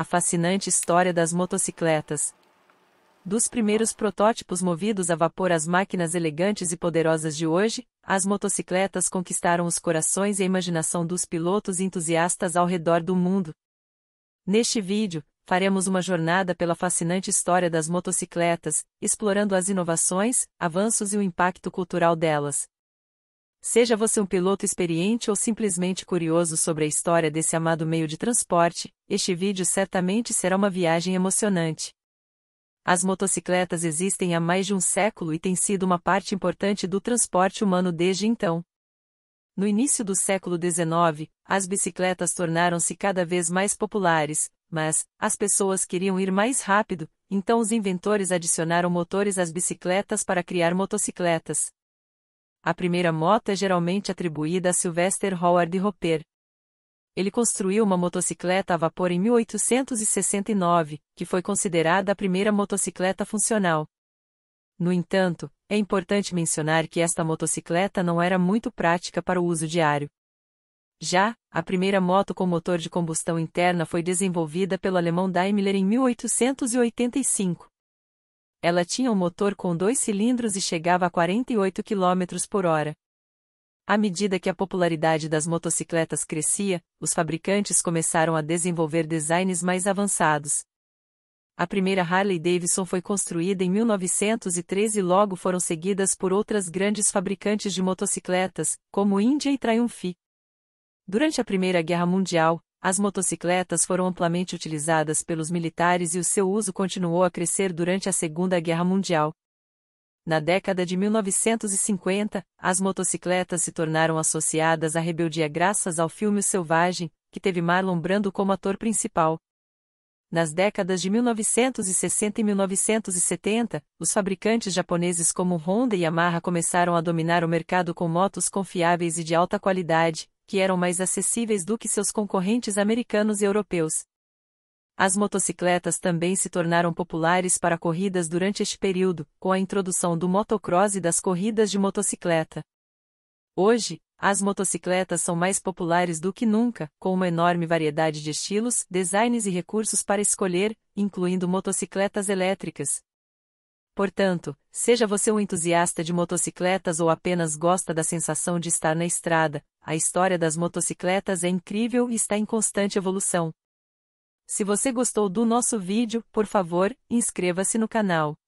a fascinante história das motocicletas. Dos primeiros protótipos movidos a vapor às máquinas elegantes e poderosas de hoje, as motocicletas conquistaram os corações e a imaginação dos pilotos entusiastas ao redor do mundo. Neste vídeo, faremos uma jornada pela fascinante história das motocicletas, explorando as inovações, avanços e o impacto cultural delas. Seja você um piloto experiente ou simplesmente curioso sobre a história desse amado meio de transporte, este vídeo certamente será uma viagem emocionante. As motocicletas existem há mais de um século e têm sido uma parte importante do transporte humano desde então. No início do século XIX, as bicicletas tornaram-se cada vez mais populares, mas as pessoas queriam ir mais rápido, então os inventores adicionaram motores às bicicletas para criar motocicletas. A primeira moto é geralmente atribuída a Sylvester Howard Roper. Ele construiu uma motocicleta a vapor em 1869, que foi considerada a primeira motocicleta funcional. No entanto, é importante mencionar que esta motocicleta não era muito prática para o uso diário. Já, a primeira moto com motor de combustão interna foi desenvolvida pelo alemão Daimler em 1885, ela tinha um motor com dois cilindros e chegava a 48 km por hora. À medida que a popularidade das motocicletas crescia, os fabricantes começaram a desenvolver designs mais avançados. A primeira Harley Davidson foi construída em 1913 e logo foram seguidas por outras grandes fabricantes de motocicletas, como Índia e Triumph. Durante a Primeira Guerra Mundial, as motocicletas foram amplamente utilizadas pelos militares e o seu uso continuou a crescer durante a Segunda Guerra Mundial. Na década de 1950, as motocicletas se tornaram associadas à rebeldia graças ao filme o Selvagem, que teve Marlon Brando como ator principal. Nas décadas de 1960 e 1970, os fabricantes japoneses como Honda e Yamaha começaram a dominar o mercado com motos confiáveis e de alta qualidade, que eram mais acessíveis do que seus concorrentes americanos e europeus. As motocicletas também se tornaram populares para corridas durante este período, com a introdução do motocross e das corridas de motocicleta. Hoje, as motocicletas são mais populares do que nunca, com uma enorme variedade de estilos, designs e recursos para escolher, incluindo motocicletas elétricas, Portanto, seja você um entusiasta de motocicletas ou apenas gosta da sensação de estar na estrada, a história das motocicletas é incrível e está em constante evolução. Se você gostou do nosso vídeo, por favor, inscreva-se no canal.